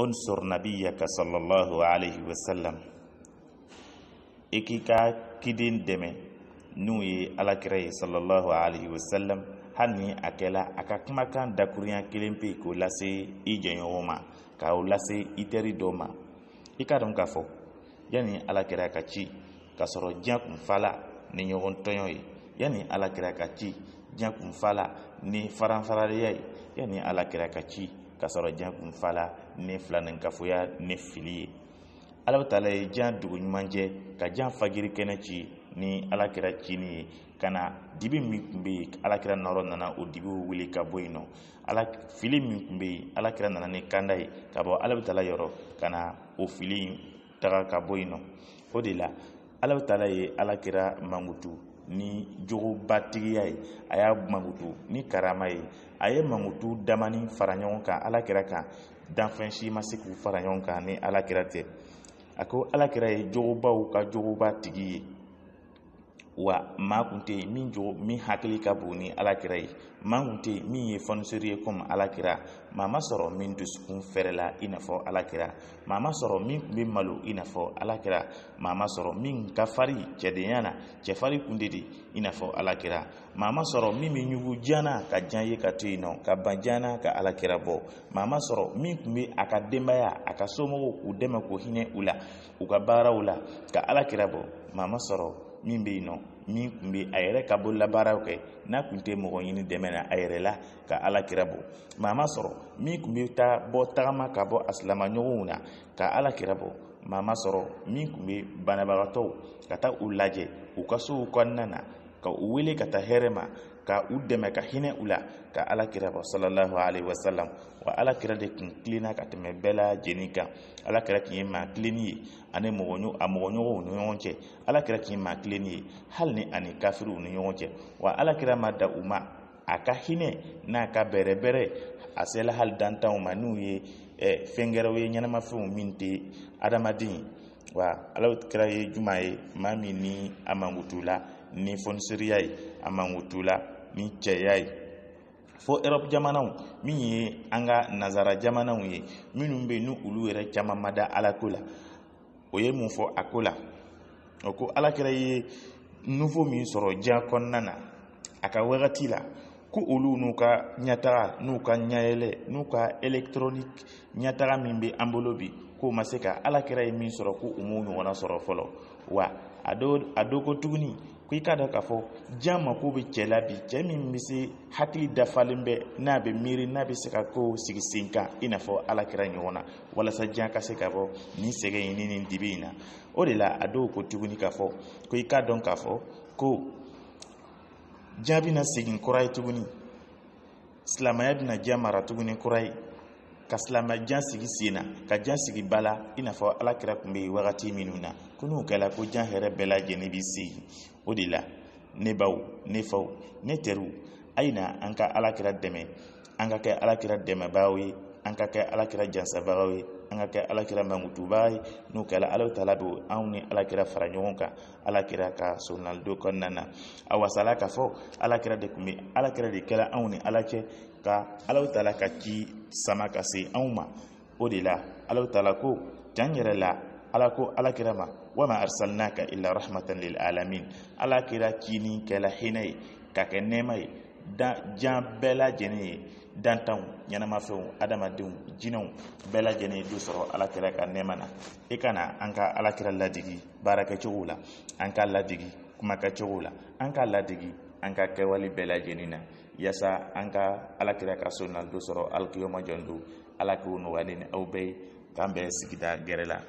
unsur nabiyaka sallallahu alayhi wa sallam i k'i ka kiden dɛmɛ n'u ye alakira ye sallallahu alayhi wa sallam hali ni a kɛla a ka kumakan dakuruya kelen pe k'o lase i jɛɲɔgɔn ma k'o lase i teri dɔ ma i ka dɔn k'a fɔ yanni alakira ka ci k'a sɔrɔ diɲɛ kun fa ni ɲɔgɔn tɔɲɔ ye yanni alakira ka ci diɲɛ kun fa ni faranfaraliya ye yanni alakira ka ci ka sɔrɔ diɲɛ kun fala ni filanin kafoya ni fili ye ala bɛ taa la ye diɲɛ dugu ɲumanjɛ ka diɲɛ fajiri kɛnɛ ci ni ala kɛra cini ye ka na dibi min tun bɛ yen ala kɛra nɔrɔ nana o dibiw wuli ka bɔ yen nɔ ala fili min tun bɛ yen ala kɛra nana ni kanda ye ka bɔ ala bɛ taa la yɔrɔ ka na o fili in taga ka bɔ yen nɔ o de la ala bɛ taa la ye ala kɛra mankutu ni jogobatigiya ye a y'a ni karamai, ye a damani fara ɲɔgɔn kan alakira kan fara ni alakirate. Ako alakirai, ko bauka ye jogobaw wa maa kun tɛ yen min jo min hakili ka bon ni alakira ye maa kun tɛ min ye fonisere ye komi alakira maa ma sɔrɔ min dusukun fɛrɛla i n'a fɔ alakira maa ma sɔrɔ min tun bɛ malo i n'a fɔ alakira maa ma sɔrɔ min ka farin cɛdenya na cɛfarin kun de di i n'a fɔ alakira maa ma sɔrɔ min bɛ ɲugu jana ka jan ye ka to yen nɔ ka ban jana ka alakira bɔ maa ma sɔrɔ min tun bɛ a ka denbaya a ka somɔgɔw k'u dɛmɛ k'u hinɛ u la u ka baaraw la ka alakira bɔ maa ma sɔrɔ min bɛ yen nɔ min tun bɛ a yɛrɛ ka bololabaaraw kɛ n'a tun tɛ mɔgɔ ɲini dɛmɛ na a yɛrɛ la ka ala kira bɔ maa ma sɔrɔ min tun bɛ taa bɔ tagama ka bɔ a silamɛɲɔgɔnw na ka ala kira bɔ maa ma sɔrɔ min tun bɛ banabagatɔw ka taa u lajɛ u ka sow kɔnɔna na ka u wele ka taa hɛrɛ ma ka u dɛmɛ ka hinɛ u la ka ala kira sallallahu alaihi wasallam wa alakira de kun tilenna ka tɛmɛ bɛɛ lajɛlen kan ala kira tun ye maa tilenni ye ani mɔgɔ a mɔgɔɲɔgɔnw ni ɲɔgɔn cɛ ala kira ye maa tilenni ye hali ni ani kafiriw ni ɲɔgɔn cɛ wa alakira kira ma da u ma a ka hinɛ n'a ka bɛrɛbɛrɛ a sela hali dantanw ma n'u ye fɛn gɛrɛw ye ɲɛnamafɛnw min tɛ adamaden wa ala kira ye juman ye maa min ni a mankutu la ni fonsiriya ye a mangutula ni cɛya ye fo erɔpu jamanaw min ye an ka nazara jamanaw ye minnu be ni olu yɛrɛ caaman mada ala ko la o ye mun fɔ a ko la o ko ala kɛra ye nufo min sɔrɔ diya kɔnna na a ka wagati la ko olu n'u ka ɲataga n'u ka ɲayɛlɛ n'u ka elektronik ɲataga min be an bolo bi ko ma se ka ala kɛra ye min sɔrɔ ko u m'u ɲɔgɔnna sɔrɔ fɔlɔ wa a do ko tuguni ko i k'a dɔn k'a fɔ jan mako bɛ cɛ la bi cɛ min bɛ se hakili dafalen bɛ n'a bɛ miiri n'a bɛ se ka ko sigi sen kan i n'a fɔ ala kɛra ɲɔgɔn na walasa jan ka se ka bɔ nin sɛgɛn in ni nin dibi in na o de la a dɔw ko tuguni k'a fɔ ko i k'a dɔn k'a fɔ ko jan bɛna segin kura ye tuguni silamɛya bɛna jan mara tuguni kura ye ka silamɛ jan sigi sen na ka jan sigi ba la i n'a fɔ ala kɛra tun bɛ yen wagati minnu na ko n'o kɛra ko jan hɛrɛ bɛɛ lajɛlen bɛ segin o de la ne baw ne faw ne teriw a ye na an ka alakira dɛmɛ an ka kɛ alakira dɛmɛbaaw ye an ka kɛ alakira jansabagaw ye an ka kɛ alakira mankutubaga ye n'o kɛla ala taala be anw ni alakira fara ɲɔgɔn kan alakira ka sonalido kɔnɔna na a wasala k'a fɔ alakira de kun be alakira de kɛla anw ni ala cɛ ka ala taala ka ci sama ka se anw ma o de la ala taala ko can yɛrɛ la ala ko alakira ma wama arsalnaka illa rahmatan lil alamin alakira kini kɛla hinɛ ye ka kɛ nɛɛma ye jan bɛɛ lajɛlen ye dantanw ɲɛnamafɛnw adamadenw jinɛw bɛɛ lajɛlen ye du soro alakira ka nemana na i ka alakira ladigi baraka la an ka ladigi kuma la an ka ladigi an ka kɛwale bɛɛ lajɛlen na yasa an ka alakira ka so na do sɔrɔ jondu alakunu ala k'o kambe aw bɛɛ k'an sigida gɛrɛ la